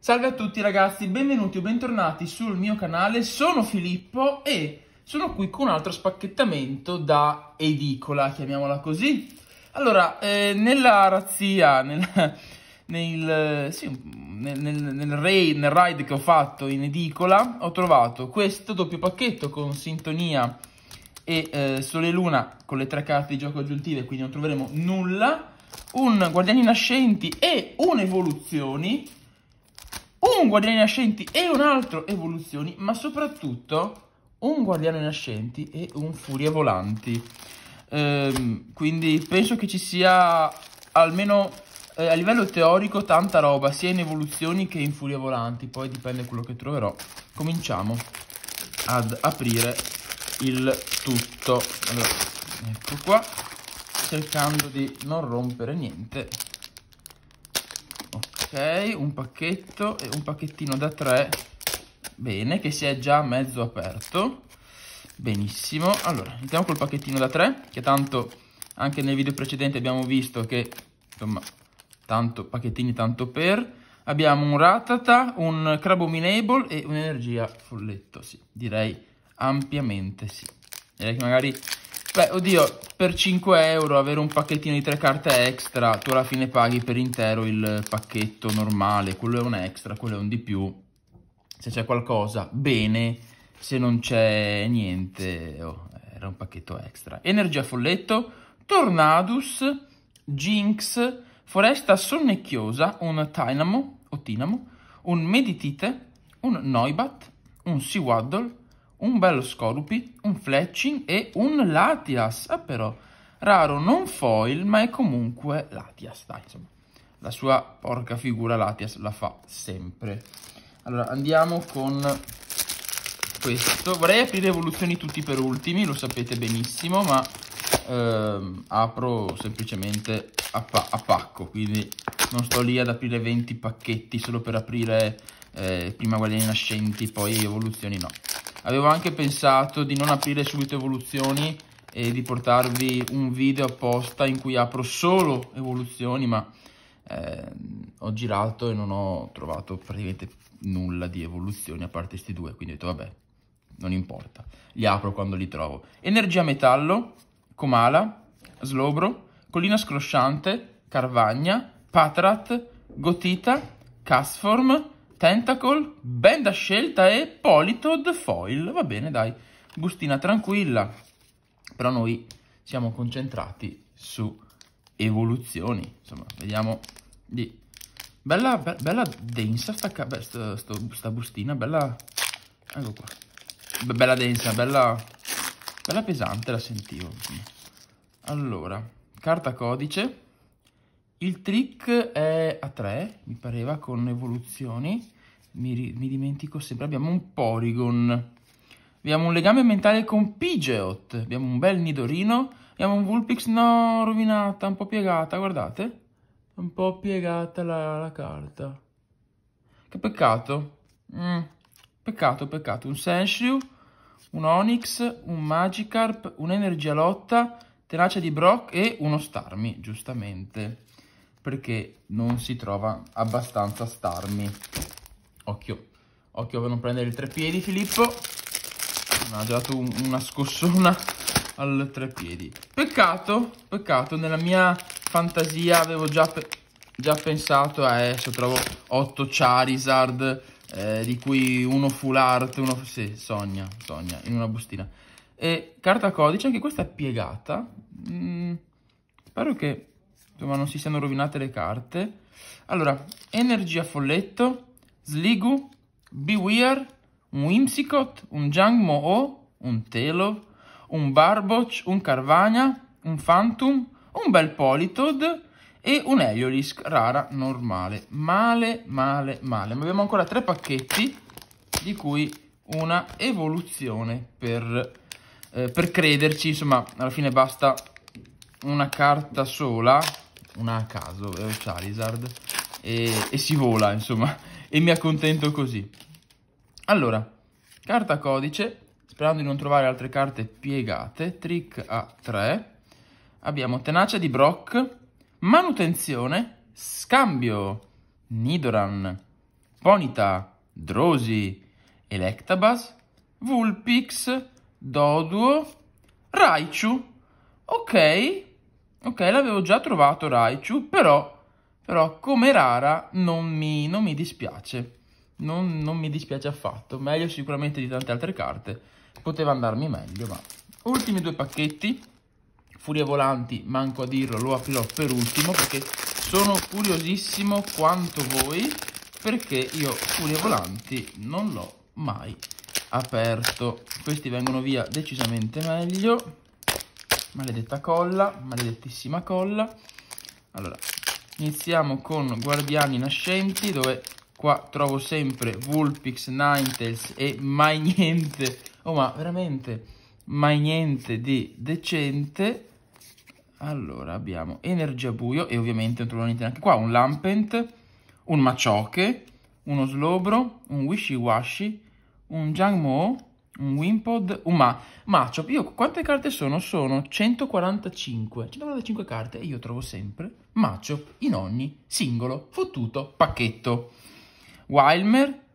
Salve a tutti ragazzi, benvenuti o bentornati sul mio canale, sono Filippo e sono qui con un altro spacchettamento da edicola, chiamiamola così. Allora, eh, nella razzia, nel, nel, sì, nel, nel, raid, nel ride che ho fatto in edicola, ho trovato questo doppio pacchetto con sintonia e eh, Sole e Luna con le tre carte di gioco aggiuntive, quindi non troveremo nulla, un Guardiani Nascenti e un Evoluzioni, un guardiani nascenti e un altro evoluzioni, ma soprattutto un guardiani nascenti e un furia volanti. Ehm, quindi penso che ci sia almeno eh, a livello teorico tanta roba, sia in evoluzioni che in furie volanti, poi dipende quello che troverò. Cominciamo ad aprire il tutto. Allora, ecco qua, cercando di non rompere niente ok un pacchetto e un pacchettino da tre bene che si è già mezzo aperto benissimo allora iniziamo col pacchettino da tre che tanto anche nel video precedente abbiamo visto che insomma tanto pacchettini tanto per abbiamo un ratata un crab crabominable e un'energia folletto sì direi ampiamente sì direi che magari Beh, oddio, per 5 euro avere un pacchettino di tre carte extra, tu alla fine paghi per intero il pacchetto normale. Quello è un extra, quello è un di più. Se c'è qualcosa, bene. Se non c'è niente, oh, era un pacchetto extra. Energia folletto, Tornadus, Jinx, Foresta sonnecchiosa, un Tynamo, o Tinamo, un Meditite, un Noibat, un Seawaddle, un bello Scorupi, un Fletching e un Latias. Ah però, raro non foil, ma è comunque Latias, dai, insomma. La sua porca figura Latias la fa sempre. Allora, andiamo con questo. Vorrei aprire evoluzioni tutti per ultimi, lo sapete benissimo, ma ehm, apro semplicemente a, pa a, pacco, quindi non sto lì ad aprire 20 pacchetti solo per aprire eh, prima guadagni nascenti, poi evoluzioni, no avevo anche pensato di non aprire subito evoluzioni e di portarvi un video apposta in cui apro solo evoluzioni ma eh, ho girato e non ho trovato praticamente nulla di evoluzioni a parte questi due quindi ho detto vabbè non importa li apro quando li trovo energia metallo comala slobro collina scrosciante carvagna patrat gotita casform Tentacle, Benda Scelta e Politoed Foil. Va bene, dai, bustina tranquilla. Però noi siamo concentrati su evoluzioni. Insomma, vediamo di... Bella, be bella densa sta, beh, sta, sta bustina, bella... Ecco qua. Be bella densa, bella... Bella pesante, la sentivo. Allora, carta codice il trick è a 3, mi pareva, con evoluzioni. Mi, mi, dimentico sempre. Abbiamo un Porygon. Abbiamo un legame mentale con Pidgeot. Abbiamo un bel Nidorino. Abbiamo un Vulpix, no, rovinata, un po' piegata, guardate. Un po' piegata la, la carta. Che peccato. Mm. Peccato, peccato. Un Senshu, un Onyx, un Magikarp, un'Energia Lotta, Tenacia di Brock e uno Starmie, giustamente perché non si trova abbastanza starmi. Occhio, occhio per non prendere il treppiedi Filippo. Mi ha dato un, una scossona al treppiedi. Peccato, peccato, nella mia fantasia avevo già, pe già pensato, adesso eh, trovo 8 Charizard, eh, di cui uno full art, uno... Sì, sogna, Sonia, in una bustina. E carta codice, anche questa è piegata. Mm, spero che Speriamo non si siano rovinate le carte. Allora, Energia Folletto, Sligu, Beware, un Whimsicott, un Jangmo-O, un Telo, un Barboch, un Carvagna, un Phantom, un bel Politoed e un Heliolisk rara normale. Male, male, male. Ma abbiamo ancora tre pacchetti, di cui una evoluzione per, eh, per crederci. Insomma, alla fine basta una carta sola una a caso, eh, Charizard, e, e si vola, insomma, e mi accontento così. Allora, carta codice, sperando di non trovare altre carte piegate, trick a 3, abbiamo tenacia di Brock, manutenzione, scambio, Nidoran, Ponita, Drosi, Electabas, Vulpix, Doduo, Raichu. Ok, Ok, l'avevo già trovato Raichu, però, però come rara non mi, non mi dispiace. Non, non, mi dispiace affatto, meglio sicuramente di tante altre carte. Poteva andarmi meglio, ma... Ultimi due pacchetti. Furie Volanti, manco a dirlo, lo aprirò per ultimo perché sono curiosissimo quanto voi perché io Furie Volanti non l'ho mai aperto. Questi vengono via decisamente meglio maledetta colla, maledettissima colla. Allora, iniziamo con Guardiani Nascenti, dove qua trovo sempre Vulpix, Ninetales e mai niente, oh ma veramente, mai niente di decente. Allora, abbiamo Energia Buio e ovviamente non trovo niente anche qua, un Lampent, un Machoke, uno Slobro, un Wishy Washy, un Jangmo, un Wimpod, un Ma. Machop, io quante carte sono? Sono 145. 145 carte e io trovo sempre Machop in ogni singolo fottuto pacchetto. Wilmer,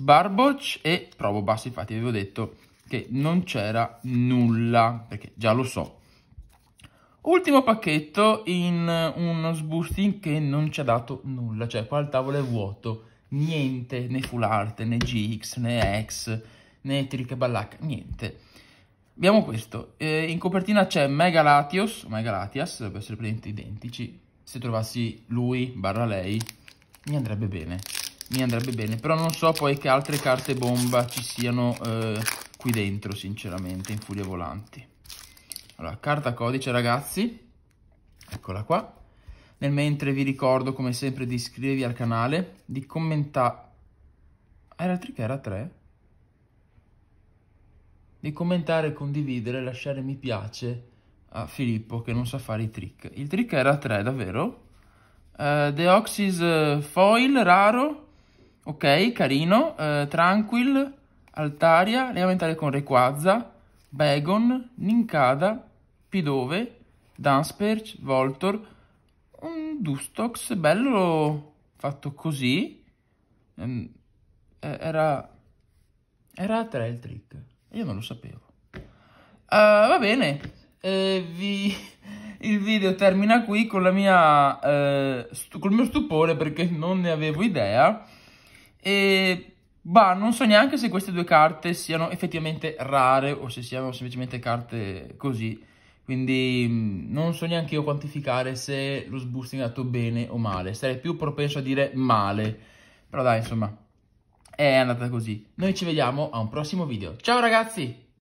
Barboc e Probobass, infatti avevo detto che non c'era nulla, perché già lo so. Ultimo pacchetto in uno sboosting che non ci ha dato nulla, cioè qua il tavolo è vuoto, niente, né Full Art, né GX, né X, né Trick Ballack, niente. Abbiamo questo, eh, in copertina c'è Megalatios, Megalatias, per essere presenti identici, se trovassi lui, barra lei, mi andrebbe bene, mi andrebbe bene, però non so poi che altre carte bomba ci siano eh, qui dentro, sinceramente, in furia volanti. Allora, carta codice ragazzi, eccola qua. Nel mentre vi ricordo come sempre di iscrivervi al canale, di commentare... Era 3 che era 3? di commentare, condividere, lasciare mi piace a Filippo che non sa fare i trick. Il trick era a 3, davvero? Uh, Oxys eh, Foil, raro, ok, carino, uh, Tranquil, Altaria, Leamentare con Requazza, Bagon, Ninkada, Pidove, Dunsperch, Voltor, un Dustox bello fatto così, um, era, era a 3 il trick. Io non lo sapevo. Uh, va bene, eh, vi... il video termina qui con la mia, eh, col mio stupore perché non ne avevo idea. E Bah, non so neanche se queste due carte siano effettivamente rare o se siano semplicemente carte così. Quindi mm, non so neanche io quantificare se lo sboosting è andato bene o male. Sarei più propenso a dire male. Però dai, insomma, è andata così. Noi ci vediamo a un prossimo video. Ciao ragazzi!